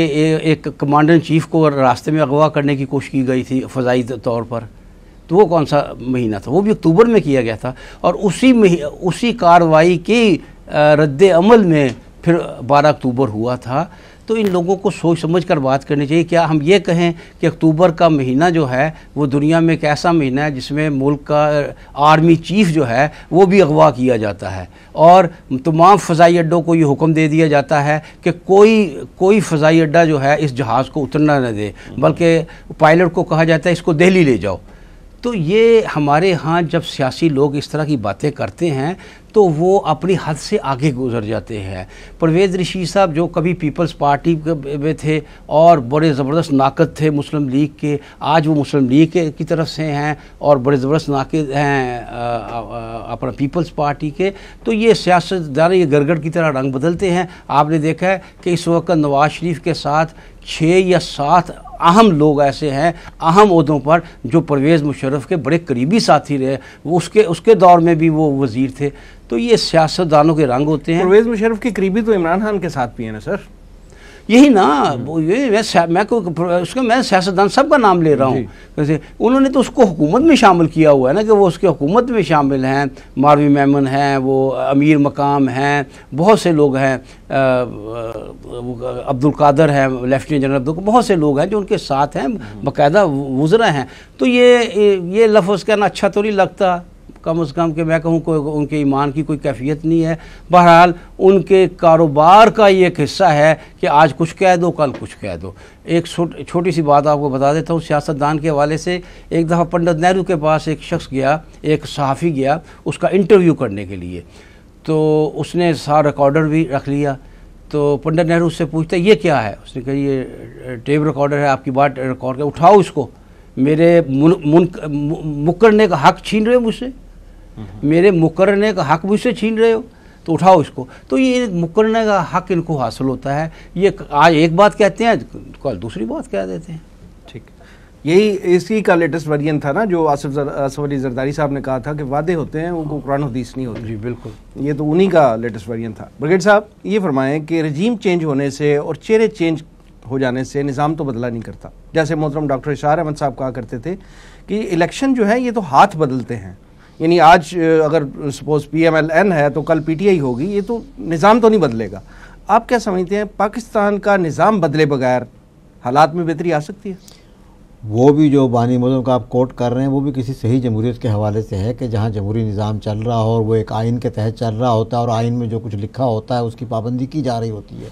एक कमांडर इन चीफ को रास्ते में अगवा करने की कोशिश की गई थी फ़जाई तौर पर तो वो कौन सा महीना था वो भी अक्टूबर में किया गया था और उसी उसी कार्रवाई की रद्द अमल में फिर 12 अक्टूबर हुआ था तो इन लोगों को सोच समझ कर बात करनी चाहिए क्या हम ये कहें कि अक्टूबर का महीना जो है वो दुनिया में एक ऐसा महीना है जिसमें मुल्क का आर्मी चीफ जो है वो भी अगवा किया जाता है और तमाम फ़जाई अड्डों को ये हुक्म दे दिया जाता है कि कोई कोई फ़जाई अड्डा जो है इस जहाज़ को उतरना न दे बल्कि पायलट को कहा जाता है इसको दिल्ली ले जाओ तो ये हमारे यहाँ जब सियासी लोग इस तरह की बातें करते हैं तो वो अपनी हद से आगे गुजर जाते हैं परवेज़ ऋषि साहब जो कभी पीपल्स पार्टी में थे और बड़े ज़बरदस्त नाकद थे मुस्लिम लीग के आज वो मुस्लिम लीग की तरफ से हैं और बड़े ज़बरदस्त नाकद हैं अपना पीपल्स पार्टी के तो ये सियासतदान ये गरगड़ की तरह रंग बदलते हैं आपने देखा है कि इस वक्त नवाज़ शरीफ के साथ छः या सात अहम लोग ऐसे हैं अहम उहदों पर जो परवेज़ मुशरफ के बड़े करीबी साथी रहे वो उसके उसके दौर में भी वो वज़ीर थे तो ये सियासतदानों के रंग होते हैं परवेज़ मुशरफ़ के करीबी तो इमरान खान के साथ भी हैं ना सर यही ना हम्म। वो ये मैं मैं को उसके मैं सियासतदान सबका नाम ले रहा हूँ जैसे उन्होंने तो उसको हुकूमत में शामिल किया हुआ है ना कि वो उसके हुकूमत में शामिल हैं मारवी मेमन हैं वो अमीर मकाम हैं बहुत से लोग हैं अब्दुल कादर हैं लेफ्टिनेंट जनरल अब्दुल बहुत से लोग हैं जो उनके साथ हैं हम्म। बाकायदा वज्रा हैं तो ये ये लफ्ज़ कहना अच्छा तो नहीं लगता कम अज़ कम कि मैं कहूँ कोई उनके ईमान की कोई कैफियत नहीं है बहरहाल उनके कारोबार का ये एक हिस्सा है कि आज कुछ कह दो कल कुछ कह दो एक छोटी सी बात आपको बता देता हूँ सियासतदान के हवाले से एक दफ़ा पंडित नेहरू के पास एक शख्स गया एक सहाफ़ी गया उसका इंटरव्यू करने के लिए तो उसने सारा रिकॉर्डर भी रख लिया तो पंडित नेहरू उससे पूछते ये क्या है उसने कहा ये टेप रिकॉर्डर है आपकी बात रिकॉर्ड कर उठाओ इसको मेरे मुन, मुन, मुकरने का हक छीन रहे मुझसे मेरे मुकरने का हक मुझसे छीन रहे हो तो उठाओ इसको तो ये मुकरने का हक इनको हासिल होता है ये आज एक बात कहते हैं कल दूसरी बात कह देते हैं ठीक यही इसी का लेटेस्ट वर्जन था ना जो आसिफ आसफ अली जरदारी साहब ने कहा था कि वादे होते हैं उनको कुरान हदीस नहीं होती जी बिल्कुल ये तो उन्हीं का लेटेस्ट वर्जन था ब्रिगेड साहब ये फरमाएं कि रजीम चेंज होने से और चेहरे चेंज हो जाने से निज़ाम तो बदला नहीं करता जैसे मोहतरम डॉक्टर इशार अहमद साहब कहा करते थे कि इलेक्शन जो है ये तो हाथ बदलते हैं यानी आज अगर सपोज पीएमएलएन है तो कल पीटीआई होगी ये तो निज़ाम तो नहीं बदलेगा आप क्या समझते हैं पाकिस्तान का निज़ाम बदले बगैर हालात में बेहतरी आ सकती है वो भी जो बानी मौजूद का आप कोट कर रहे हैं वो भी किसी सही जमहूरीत के हवाले से है कि जहाँ जमहूरी निज़ाम चल रहा हो और वो एक आइन के तहत चल रहा होता है और आइन में जो कुछ लिखा होता है उसकी पाबंदी की जा रही होती है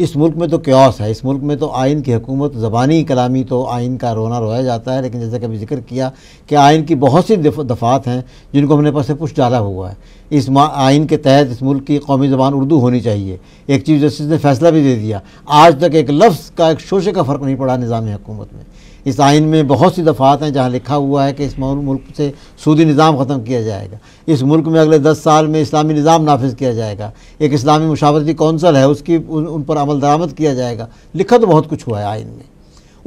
इस मुल्क में तो क्योस है इस मुल्क में तो आइन की हुकूमत ज़बानी कलामी तो आइन का रोना रोया जाता है लेकिन जैसा कभी जिक्र किया कि आइन की बहुत सी दफ़ात हैं जिनको हमने पास से पुष्ट डाला हुआ है इस आइन के तहत इस मुल्क की कौमी ज़बान उर्दू होनी चाहिए एक चीफ जस्टिस ने फैसला भी दे दिया आज तक एक लफ्ज़ का एक शोशे का फ़र्क नहीं पड़ा निज़ाम हुकूमत में इस आइन में बहुत सी दफ़ात हैं जहाँ लिखा हुआ है कि इस मुल्क से सूदी निज़ाम ख़त्म किया जाएगा इस मुल्क में अगले दस साल में इस्लामी निज़ाम नाफिज किया जाएगा एक इस्लामी मशावरती कौंसल है उसकी उन, उन पर अमल दरामद किया जाएगा लिखा तो बहुत कुछ हुआ है आइन में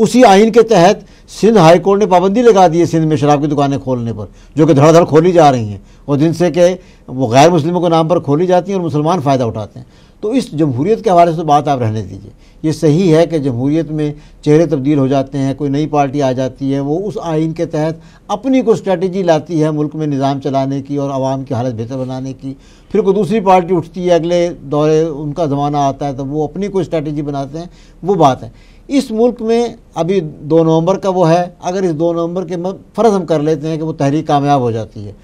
उसी आइन के तहत सिंध हाई कोर्ट ने पाबंदी लगा दी है सिंध में शराब की दुकानें खोलने पर जो कि धड़ाधड़ खोली जा रही हैं और जिनसे कि वो गैर मुस्लिमों के नाम पर खोली जाती हैं और मुसलमान फ़ायदा उठाते हैं तो इस जमहूरीत के हवाले से तो बात आप रहने दीजिए ये सही है कि जमहूरीत में चेहरे तब्दील हो जाते हैं कोई नई पार्टी आ जाती है वो उस आइन के तहत अपनी कोई स्ट्रेटजी लाती है मुल्क में निज़ाम चलाने की और आवाम की हालत बेहतर बनाने की फिर कोई दूसरी पार्टी उठती है अगले दौरे उनका ज़माना आता है तो वो अपनी कोई स्ट्रेटजी बनाते हैं वो बात है इस मुल्क में अभी दो नवंबर का वो है अगर इस दो नवंबर के फर्ज हम कर लेते हैं कि वो तहरीक कामयाब हो जाती है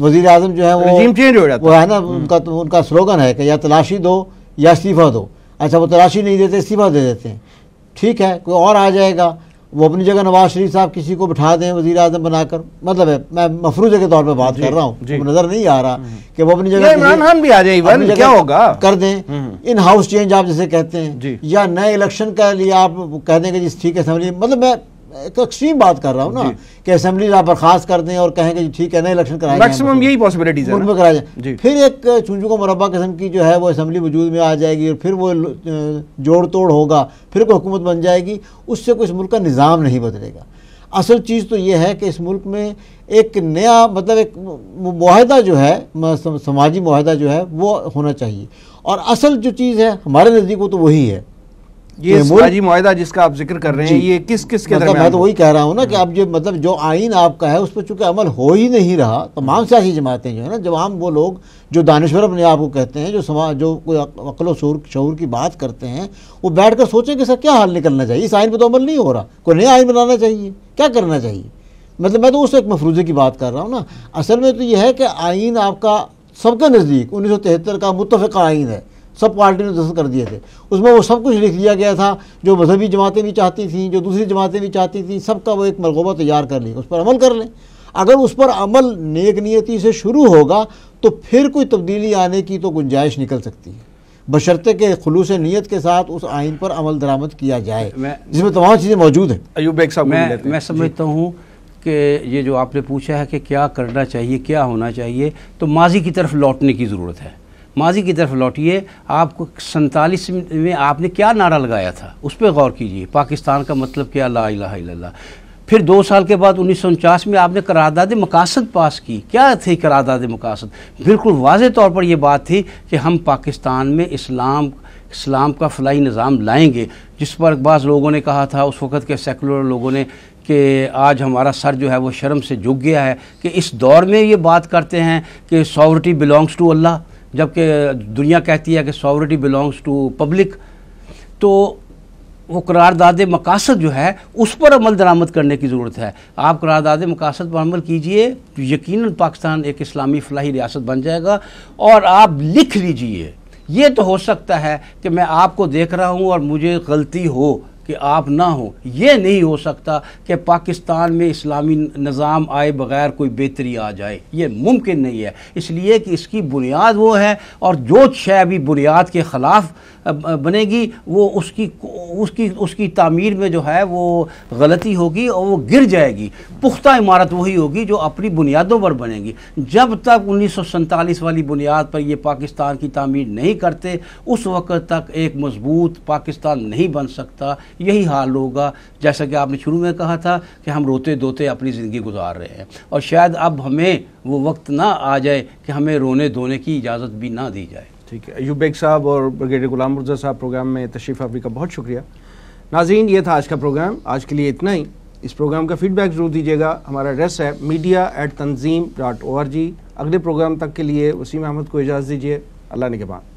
वजीर अजम जो है वो चेंज हो जाता वो है ना उनका तो उनका स्लोगन है कि या तलाशी दो या इस्तीफ़ा दो अच्छा वो तलाशी नहीं देते इस्तीफ़ा दे देते हैं ठीक है कोई और आ जाएगा वो अपनी जगह नवाज शरीफ साहब किसी को बिठा दें वजी अजम बनाकर मतलब है मैं मफरूजे के तौर पर बात कर रहा हूँ तो नज़र नहीं आ रहा हम्म। कि वो अपनी जगह इमरान खान भी आ जाए क्या होगा कर दें हम्म। इन हाउस चेंज आप जैसे कहते हैं या नए इलेक्शन के लिए आप कह दें कि जिस ठीक है समझिए मतलब मैं एक एक्सट्रीम तो बात कर रहा हूँ ना कि असेंबली आप बर्खास्त कर दें और कहें कि ठीक है तो ना इलेक्शन कराए मैक्सिमम यही पॉसिबिलिटीज है उनमें कराया जाए फिर एक चूंजू को मुरबा किस्म की जो है वो असम्बली वजूद में आ जाएगी और फिर वो जोड़ तोड़ होगा फिर कोई हुकूमत बन जाएगी उससे कोई इस मुल्क का निज़ाम नहीं बदलेगा असल चीज़ तो ये है कि इस मुल्क में एक नया मतलब एक माहदा जो है समाजी माहदा जो है वो होना चाहिए और असल जो चीज़ है हमारे नज़दीक वो तो वही है ये तो साजी माहा जिसका आप जिक्र कर रहे हैं ये किस किस के मतलब मैं तो वही कह रहा हूँ ना कि आप जो मतलब जो आइन आपका है उस पर चूंकि अमल हो ही नहीं रहा तमाम सियासी जमातें जो है ना जब हम वो लोग जो दानश्वर अपने आप को कहते हैं जो समाज जो कोई अकल शूर शूर की बात करते हैं वो बैठ कर सोचें कि सर क्या हाल निकलना चाहिए इस आइन पर तो अमल नहीं हो रहा कोई नया आइन बनाना चाहिए क्या करना चाहिए मतलब मैं तो उस एक मफरूजे की बात कर रहा हूँ ना असल में तो यह है कि आइन आपका सबके नज़दीक उन्नीस का मुतफ़ा आइन है सब पार्टी ने दस्त कर दिए थे उसमें वो सब कुछ लिख लिया गया था जो मजहबी जमातें भी चाहती थीं जो दूसरी जमातें भी चाहती थीं सब का वो एक मलगोबा तैयार कर लें उस पर अमल कर लें अगर उस पर अमल नेक नियति से शुरू होगा तो फिर कोई तब्दीली आने की तो गुंजाइश निकल सकती है बशर्ते के खलूस नीयत के साथ उस आइन पर अमल दरामद किया जाए जिसमें तमाम चीज़ें मौजूद हैं अयूब एक साहब मैं, मैं समझता हूँ कि ये जो आपने पूछा है कि क्या करना चाहिए क्या होना चाहिए तो माजी की तरफ लौटने की ज़रूरत है माजी की तरफ लौटिए आपको सैतालीस में आपने क्या नारा लगाया था उस पर गौर कीजिए पाकिस्तान का मतलब क्या ला इला फिर दो साल के बाद उन्नीस में आपने करारदाद मकासद पास की क्या थी करारदाद मकासद बिल्कुल वाज तौर पर यह बात थी कि हम पाकिस्तान में इस्लाम इस्लाम का फलाई निज़ाम लाएंगे जिस पर बाज़ लोगों ने कहा था उस वक़्त के सेकुलर लोगों ने कि आज हमारा सर जो है वो शर्म से झुक गया है कि इस दौर में ये बात करते हैं कि सॉवरिटी बिलोंग्स टू अल्लाह जबकि दुनिया कहती है कि सॉवरिटी बिलोंग्स टू पब्लिक तो वो करारदाद मकासद जो है उस पर अमल दरामद करने की ज़रूरत है आप करारदाद मकासद पर अमल कीजिए तो यकीन पाकिस्तान एक इस्लामी फलाही रियासत बन जाएगा और आप लिख लीजिए ये तो हो सकता है कि मैं आपको देख रहा हूँ और मुझे गलती हो कि आप ना हो ये नहीं हो सकता कि पाकिस्तान में इस्लामी निज़ाम आए बगैर कोई बेहतरी आ जाए ये मुमकिन नहीं है इसलिए कि इसकी बुनियाद वो है और जो शय अभी बुनियाद के ख़िलाफ़ बनेगी वो उसकी उसकी उसकी तामीर में जो है वो गलती होगी और वो गिर जाएगी पुख्ता इमारत वही होगी जो अपनी बुनियादों पर बनेगी जब तक उन्नीस वाली बुनियाद पर ये पाकिस्तान की तामीर नहीं करते उस वक्त तक एक मजबूत पाकिस्तान नहीं बन सकता यही हाल होगा जैसा कि आपने शुरू में कहा था कि हम रोते धोते अपनी ज़िंदगी गुजार रहे हैं और शायद अब हमें वो वक्त ना आ जाए कि हमें रोने धोने की इजाज़त भी ना दी जाए ठीक है अयूब बेग साहब और ब्रिगेडियर गुलाम मुर्जा साहब प्रोग्राम में तशरीफ़ आफरी का बहुत शुक्रिया नाजीन ये था आज का प्रोग्राम आज के लिए इतना ही इस प्रोग्राम का फीडबैक ज़रूर दीजिएगा हमारा एड्रेस है media at Tanzeem dot O R G अगले प्रोग्राम तक के लिए वसीम अहमद को इजाज़त दीजिए अल्लाह ने के बाद